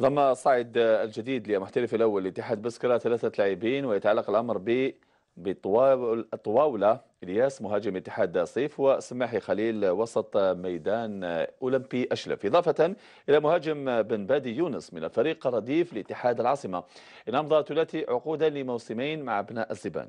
ضم صعد الجديد لمحترف الأول لاتحاد بسكرة ثلاثة لاعبين ويتعلق الأمر ب بطواولة إلياس مهاجم اتحاد صيف وسماحي خليل وسط ميدان أولمبي أشلف إضافة إلى مهاجم بن بادي يونس من الفريق الرديف لاتحاد العاصمة إن أمضى ثلاثي عقودا لموسمين مع أبناء الزبان